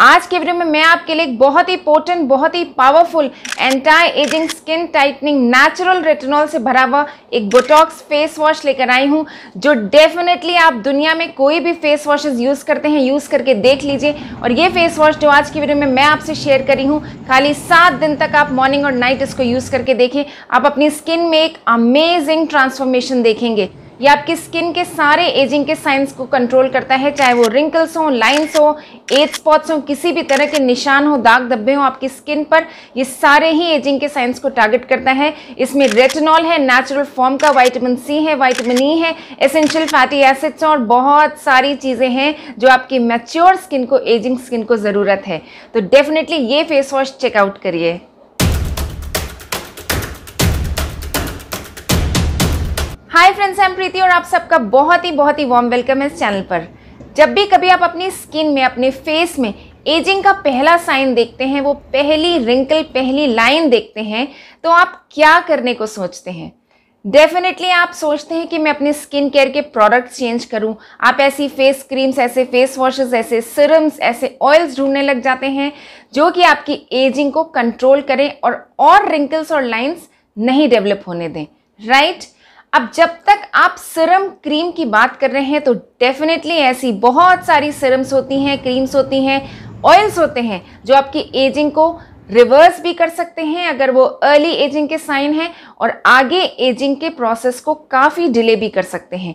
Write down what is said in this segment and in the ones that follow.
आज के वीडियो में मैं आपके लिए एक बहुत ही इंपॉर्टेंट बहुत ही powerful anti ageing skin tightening natural retinol से भरा हुआ एक बोटॉक्स फेस वॉश लेकर आई हूँ जो डेफिनेटली आप दुनिया में कोई भी फेस वॉशेज यूज़ करते हैं यूज़ करके देख लीजिए और ये फेस वॉश जो आज की वीडियो में मैं आपसे शेयर करी हूँ खाली सात दिन तक आप मॉर्निंग और नाइट इसको यूज़ करके देखें आप अपनी स्किन में एक अमेजिंग ट्रांसफॉर्मेशन देखेंगे ये आपकी स्किन के सारे एजिंग के साइंस को कंट्रोल करता है चाहे वो रिंकल्स हो लाइंस हो एज स्पॉट्स हो किसी भी तरह के निशान हो दाग धब्बे हो आपकी स्किन पर ये सारे ही एजिंग के साइंस को टारगेट करता है इसमें रेटिनॉल है नेचुरल फॉर्म का वाइटामिन सी है वाइटामिन ई e है एसेंशियल फैटी एसिड्स और बहुत सारी चीज़ें हैं जो आपकी मैच्योर स्किन को एजिंग स्किन को ज़रूरत है तो डेफिनेटली ये फेस वॉश चेकआउट करिए हाय फ्रेंड्स आई एम प्रीति और आप सबका बहुत ही बहुत ही वार्म वेलकम है इस चैनल पर जब भी कभी आप अपनी स्किन में अपने फेस में एजिंग का पहला साइन देखते हैं वो पहली रिंकल पहली लाइन देखते हैं तो आप क्या करने को सोचते हैं डेफिनेटली आप सोचते हैं कि मैं अपने स्किन केयर के प्रोडक्ट चेंज करूं आप ऐसी फेस क्रीम्स ऐसे फेस वॉशेस ऐसे सिरम्स ऐसे ऑयल्स ढूंढने लग जाते हैं जो कि आपकी एजिंग को कंट्रोल करें और और रिंकल्स और लाइंस नहीं डेवलप होने दें राइट right? अब जब तक आप सिरम क्रीम की बात कर रहे हैं तो डेफिनेटली ऐसी बहुत सारी सिरम्स होती हैं क्रीम्स होती हैं ऑयल्स होते हैं जो आपकी एजिंग को रिवर्स भी कर सकते हैं अगर वो अर्ली एजिंग के साइन हैं और आगे एजिंग के प्रोसेस को काफ़ी डिले भी कर सकते हैं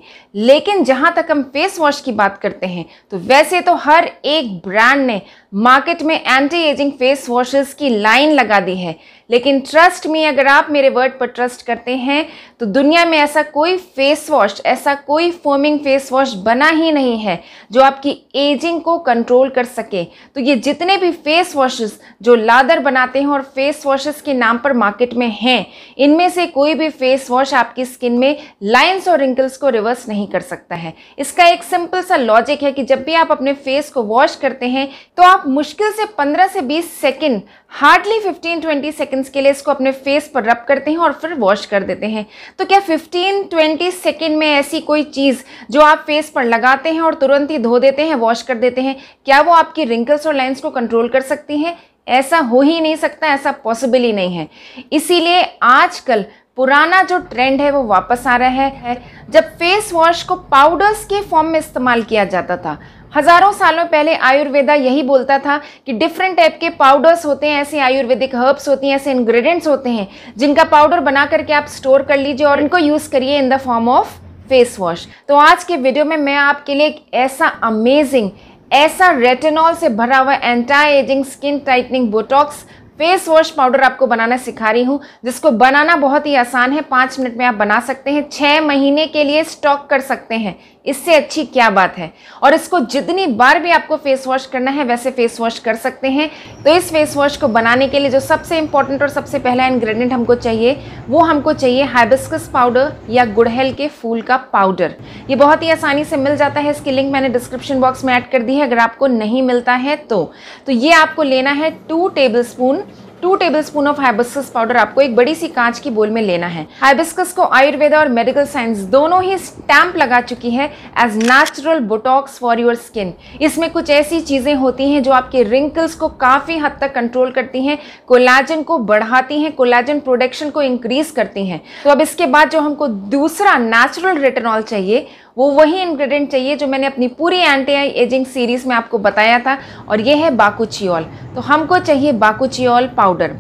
लेकिन जहाँ तक हम फेस वॉश की बात करते हैं तो वैसे तो हर एक ब्रांड ने मार्केट में एंटी एजिंग फेस वॉशेस की लाइन लगा दी है लेकिन ट्रस्ट में अगर आप मेरे वर्ड पर ट्रस्ट करते हैं तो दुनिया में ऐसा कोई फेस वॉश ऐसा कोई फोमिंग फेस वॉश बना ही नहीं है जो आपकी एजिंग को कंट्रोल कर सके तो ये जितने भी फेस वॉशेस जो लादर बनाते हैं और फेस वॉशेस के नाम पर मार्केट में हैं इनमें से कोई भी फेस वॉश आपकी स्किन में लाइन्स और रिंकल्स को रिवर्स नहीं कर सकता है इसका एक सिंपल सा लॉजिक है कि जब भी आप अपने फेस को वॉश करते हैं तो आप मुश्किल से पंद्रह से बीस सेकेंड हार्डली 15-20 सेकेंड्स के लिए इसको अपने फेस पर रब करते हैं और फिर वॉश कर देते हैं तो क्या 15-20 सेकेंड में ऐसी कोई चीज़ जो आप फेस पर लगाते हैं और तुरंत ही धो देते हैं वॉश कर देते हैं क्या वो आपकी रिंकल्स और लाइन्स को कंट्रोल कर सकती हैं ऐसा हो ही नहीं सकता ऐसा पॉसिबल ही नहीं है इसीलिए आजकल पुराना जो ट्रेंड है वो वापस आ रहा है जब फेस वॉश को पाउडर्स के फॉर्म में इस्तेमाल किया जाता था हजारों सालों पहले आयुर्वेदा यही बोलता था कि डिफरेंट टाइप के पाउडर्स होते हैं ऐसे आयुर्वेदिक हर्ब्स होती हैं ऐसे इंग्रेडिएंट्स होते हैं जिनका पाउडर बना करके आप स्टोर कर लीजिए और इनको यूज़ करिए in the form of face wash तो आज के वीडियो में मैं आपके लिए एक ऐसा अमेजिंग ऐसा रेटेनॉल से भरा हुआ anti ageing skin tightening botox face wash powder आपको बनाना सिखा रही हूँ जिसको बनाना बहुत ही आसान है पाँच मिनट में आप बना सकते हैं छः महीने के लिए स्टॉक कर सकते हैं इससे अच्छी क्या बात है और इसको जितनी बार भी आपको फेस वॉश करना है वैसे फेस वॉश कर सकते हैं तो इस फेस वॉश को बनाने के लिए जो सबसे इंपॉर्टेंट और सबसे पहला इन्ग्रेडियंट हमको चाहिए वो हमको चाहिए हाइबिस्कस पाउडर या गुड़हल के फूल का पाउडर ये बहुत ही आसानी से मिल जाता है इसकी लिंक मैंने डिस्क्रिप्शन बॉक्स में ऐड कर दी है अगर आपको नहीं मिलता है तो, तो ये आपको लेना है two tablespoon two tablespoon of hibiscus powder आपको एक बड़ी सी कांच की बोल में लेना है हाइबिस्कस को आयुर्वेदा और मेडिकल साइंस दोनों ही स्टैंप लगा चुकी है as natural botox for your skin इसमें कुछ ऐसी चीज़ें होती हैं जो आपके रिंकल्स को काफ़ी हद तक कंट्रोल करती हैं कोलाजन को बढ़ाती हैं कोलाजन प्रोडक्शन को इंक्रीज करती हैं तो अब इसके बाद जो हमको दूसरा नेचुरल रिटर्नॉल चाहिए वो वही इन्ग्रीडियंट चाहिए जो मैंने अपनी पूरी एंटी एजिंग सीरीज़ में आपको बताया था और ये है बाकुचियोल तो हमको चाहिए बाकुचियोल पाउडर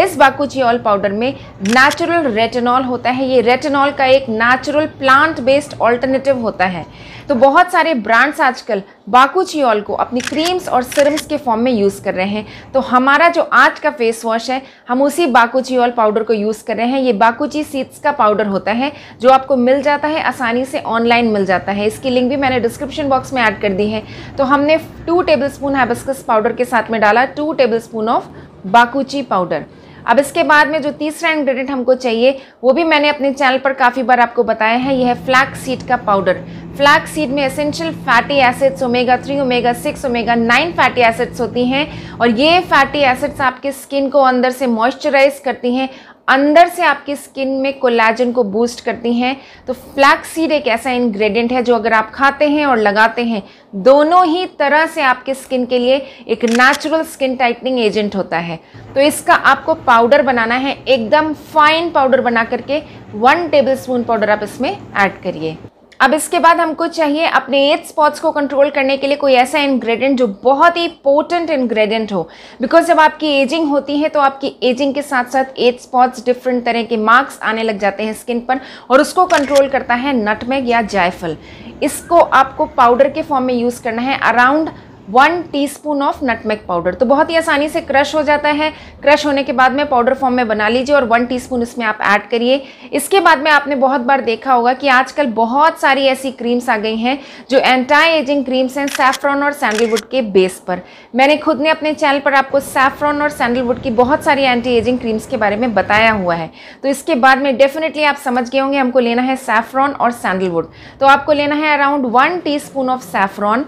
इस बाकुचियोल पाउडर में नेचुरल रेटेनॉल होता है ये रेटेनॉल का एक नेचुरल प्लांट बेस्ड ऑल्टरनेटिव होता है तो बहुत सारे ब्रांड्स आजकल बाकुचियोल को अपनी क्रीम्स और सिरम्स के फॉर्म में यूज़ कर रहे हैं तो हमारा जो आज का फेस वॉश है हम उसी बाकुचियोल पाउडर को यूज़ कर रहे हैं ये बाकुची सीड्स का पाउडर होता है जो आपको मिल जाता है आसानी से ऑनलाइन मिल जाता है इसकी लिंक भी मैंने डिस्क्रिप्शन बॉक्स में ऐड कर दी है तो हमने टू टेबल स्पून पाउडर के साथ में डाला two tablespoon of bakuchi powder अब इसके बाद में जो तीसरा इंग्रेडिएंट हमको चाहिए वो भी मैंने अपने चैनल पर काफ़ी बार आपको बताया है यह है सीड का पाउडर फ्लैक सीड में essential fatty acids omega three omega six omega nine fatty acids होती हैं और ये फैटी एसिड्स आपके स्किन को अंदर से मॉइस्चराइज करती हैं अंदर से आपकी स्किन में कोलाजन को बूस्ट करती हैं तो फ्लैक्स सीड एक ऐसा इंग्रेडिएंट है जो अगर आप खाते हैं और लगाते हैं दोनों ही तरह से आपके स्किन के लिए एक नेचुरल स्किन टाइटनिंग एजेंट होता है तो इसका आपको पाउडर बनाना है एकदम फाइन पाउडर बना करके वन टेबल स्पून पाउडर आप इसमें ऐड करिए अब इसके बाद हमको चाहिए अपने एज स्पॉट्स को कंट्रोल करने के लिए कोई ऐसा इंग्रेडिएंट जो बहुत ही पोटेंट इंग्रेडिएंट हो बिकॉज जब आपकी एजिंग होती है तो आपकी एजिंग के साथ साथ एज स्पॉट्स डिफरेंट तरह के मार्क्स आने लग जाते हैं स्किन पर और उसको कंट्रोल करता है नटमेग या जायफल इसको आपको पाउडर के फॉर्म में यूज़ करना है around one teaspoon of nutmeg powder तो बहुत ही आसानी से क्रश हो जाता है क्रश होने के बाद में पाउडर फॉर्म में बना लीजिए और वन टीस्पून इसमें आप ऐड करिए इसके बाद में आपने बहुत बार देखा होगा कि आजकल बहुत सारी ऐसी क्रीम्स आ गई हैं जो एंटी एजिंग क्रीम्स हैं सैफ्रॉन और सैंडलवुड के बेस पर मैंने खुद ने अपने चैनल पर आपको सैफ्रॉन और सैंडलवुड की बहुत सारी एंटी एजिंग क्रीम्स के बारे में बताया हुआ है तो इसके बाद में डेफिनेटली आप समझ गए होंगे हमको लेना है सैफ्रॉन और सैंडलवुड तो आपको लेना है around one tea of saffron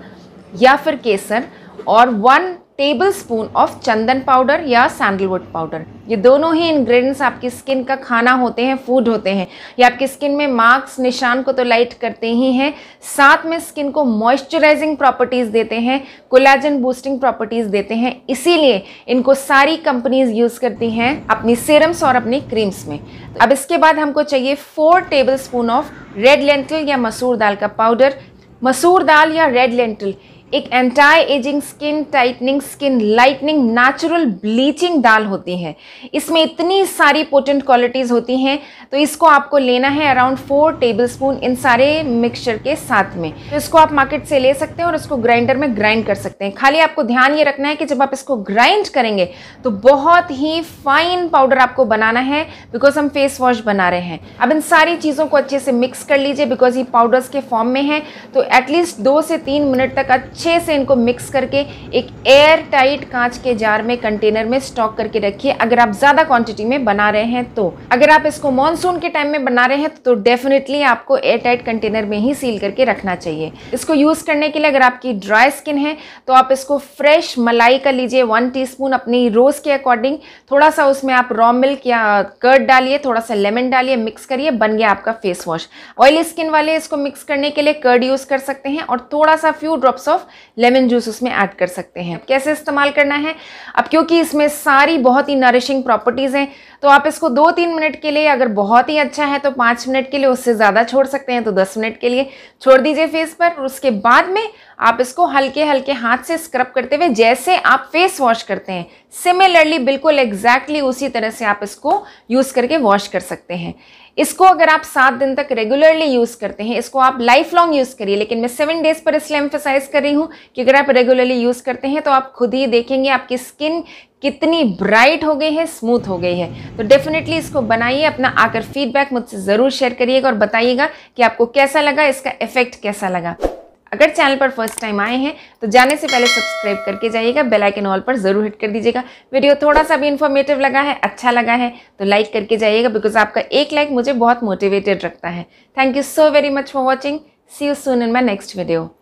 या फिर केसर और वन टेबल स्पून ऑफ चंदन पाउडर या सैंडलवुड पाउडर ये दोनों ही इंग्रेडिएंट्स आपकी स्किन का खाना होते हैं फूड होते हैं ये आपकी स्किन में मार्क्स निशान को तो लाइट करते ही हैं साथ में स्किन को मॉइस्चराइजिंग प्रॉपर्टीज़ देते हैं कोलाजन बूस्टिंग प्रॉपर्टीज़ देते हैं इसीलिए इनको सारी कंपनीज यूज़ करती हैं अपनी सीरम्स और अपनी क्रीम्स में अब इसके बाद हमको चाहिए four tablespoon of red lentil या मसूर दाल का पाउडर मसूर दाल या रेड लेंटल एक anti ageing skin tightening skin lightening natural bleaching दाल होती है इसमें इतनी सारी पोटेंट क्वालिटीज़ होती हैं तो इसको आपको लेना है अराउंड फोर टेबलस्पून इन सारे मिक्सचर के साथ में तो इसको आप मार्केट से ले सकते हैं और इसको ग्राइंडर में ग्राइंड कर सकते हैं खाली आपको ध्यान ये रखना है कि जब आप इसको ग्राइंड करेंगे तो बहुत ही फाइन पाउडर आपको बनाना है बिकॉज हम फेस वॉश बना रहे हैं अब इन सारी चीज़ों को अच्छे से मिक्स कर लीजिए बिकॉज ये पाउडर्स के फॉर्म में है तो एटलीस्ट दो से तीन मिनट तक अच्छे से इनको मिक्स करके एक एयर टाइट कांच के जार में कंटेनर में स्टॉक करके रखिए अगर आप ज़्यादा क्वांटिटी में बना रहे हैं तो अगर आप इसको मानसून के टाइम में बना रहे हैं तो डेफिनेटली आपको एयर टाइट कंटेनर में ही सील करके रखना चाहिए इसको यूज़ करने के लिए अगर आपकी ड्राई स्किन है तो आप इसको फ्रेश मलाई का लीजिए वन टी अपनी रोज़ के अकॉर्डिंग थोड़ा सा उसमें आप रॉ मिल्क या कर्ड डालिए थोड़ा सा लेमन डालिए मिक्स करिए बन गया आपका फेस वॉश ऑयली स्किन वाले इसको मिक्स करने के लिए कर्ड यूज़ कर सकते हैं और थोड़ा सा few drops of lemon juice उसमें ऐड कर सकते हैं कैसे इस्तेमाल करना है अब क्योंकि इसमें सारी बहुत ही नरिशिंग प्रॉपर्टीज़ हैं तो आप इसको दो तीन मिनट के लिए अगर बहुत ही अच्छा है तो पाँच मिनट के लिए उससे ज़्यादा छोड़ सकते हैं तो दस मिनट के लिए छोड़ दीजिए फेस पर उसके बाद में आप इसको हल्के हल्के हाथ से स्क्रब करते हुए जैसे आप फेस वॉश करते हैं सिमिलरली बिल्कुल एग्जैक्टली उसी तरह से आप इसको यूज़ करके वॉश कर सकते हैं इसको अगर आप सात दिन तक रेगुलरली यूज़ करते हैं इसको आप लाइफ लॉन्ग यूज़ करिए लेकिन मैं सेवन डेज पर इसलिए एम्फेसाइज कर रही हूँ कि अगर आप रेगुलरली यूज़ करते हैं तो आप खुद ही देखेंगे आपकी स्किन कितनी ब्राइट हो गई है स्मूथ हो गई है तो डेफिनेटली इसको बनाइए अपना आकर फीडबैक मुझसे ज़रूर शेयर करिएगा और बताइएगा कि आपको कैसा लगा इसका इफेक्ट कैसा लगा अगर चैनल पर फर्स्ट टाइम आए हैं तो जाने से पहले सब्सक्राइब करके जाइएगा बेल आइकन ऑल पर जरूर हिट कर दीजिएगा वीडियो थोड़ा सा भी इन्फॉर्मेटिव लगा है अच्छा लगा है तो लाइक करके जाइएगा बिकॉज आपका एक लाइक मुझे बहुत मोटिवेटेड रखता है thank you so very much for watching see you soon in my next video